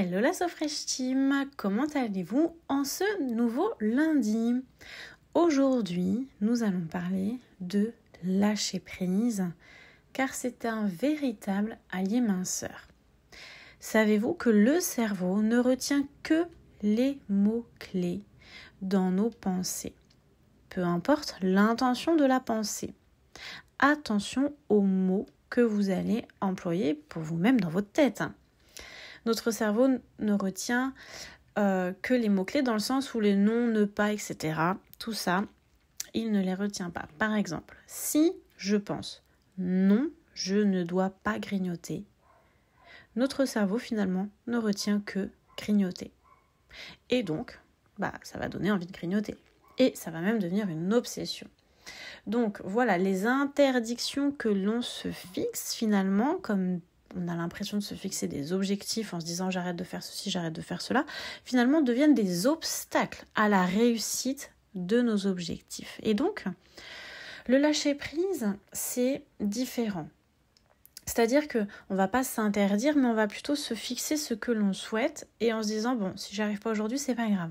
Hello la SoFresh Team, comment allez-vous en ce nouveau lundi Aujourd'hui, nous allons parler de lâcher prise, car c'est un véritable allié minceur. Savez-vous que le cerveau ne retient que les mots-clés dans nos pensées, peu importe l'intention de la pensée. Attention aux mots que vous allez employer pour vous-même dans votre tête. Hein notre cerveau ne retient euh, que les mots-clés dans le sens où les noms, ne pas, etc. Tout ça, il ne les retient pas. Par exemple, si je pense non, je ne dois pas grignoter, notre cerveau finalement ne retient que grignoter. Et donc, bah, ça va donner envie de grignoter. Et ça va même devenir une obsession. Donc voilà les interdictions que l'on se fixe finalement comme on a l'impression de se fixer des objectifs en se disant j'arrête de faire ceci, j'arrête de faire cela, finalement deviennent des obstacles à la réussite de nos objectifs. Et donc, le lâcher prise, c'est différent. C'est-à-dire que on va pas s'interdire, mais on va plutôt se fixer ce que l'on souhaite et en se disant bon, si j'arrive pas aujourd'hui, c'est pas grave.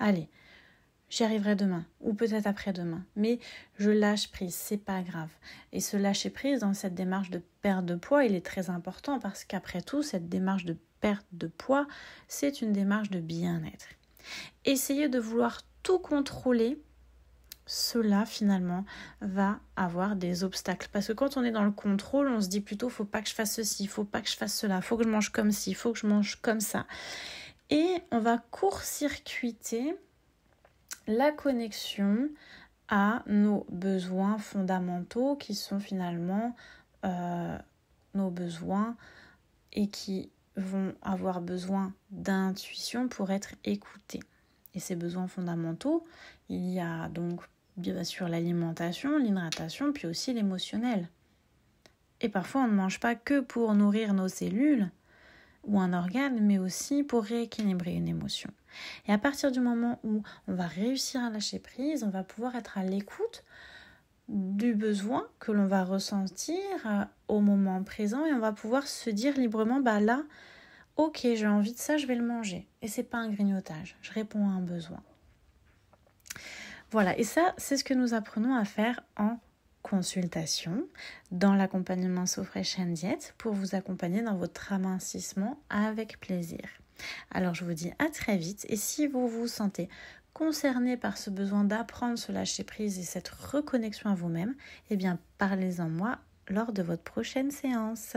Allez, J'y arriverai demain ou peut-être après-demain, mais je lâche prise, c'est pas grave. Et se lâcher prise dans cette démarche de perte de poids, il est très important parce qu'après tout, cette démarche de perte de poids, c'est une démarche de bien-être. Essayer de vouloir tout contrôler, cela finalement va avoir des obstacles. Parce que quand on est dans le contrôle, on se dit plutôt faut pas que je fasse ceci, faut pas que je fasse cela, faut que je mange comme ci, faut que je mange comme ça. Et on va court-circuiter la connexion à nos besoins fondamentaux qui sont finalement euh, nos besoins et qui vont avoir besoin d'intuition pour être écoutés. Et ces besoins fondamentaux, il y a donc bien sûr l'alimentation, l'hydratation, puis aussi l'émotionnel. Et parfois on ne mange pas que pour nourrir nos cellules, ou un organe, mais aussi pour rééquilibrer une émotion. Et à partir du moment où on va réussir à lâcher prise, on va pouvoir être à l'écoute du besoin que l'on va ressentir euh, au moment présent et on va pouvoir se dire librement bah là ok j'ai envie de ça je vais le manger et c'est pas un grignotage je réponds à un besoin voilà et ça c'est ce que nous apprenons à faire en consultation dans l'accompagnement Sofresh and Diet pour vous accompagner dans votre ramincissement avec plaisir. Alors je vous dis à très vite et si vous vous sentez concerné par ce besoin d'apprendre ce lâcher prise et cette reconnexion à vous-même, eh bien parlez-en moi lors de votre prochaine séance.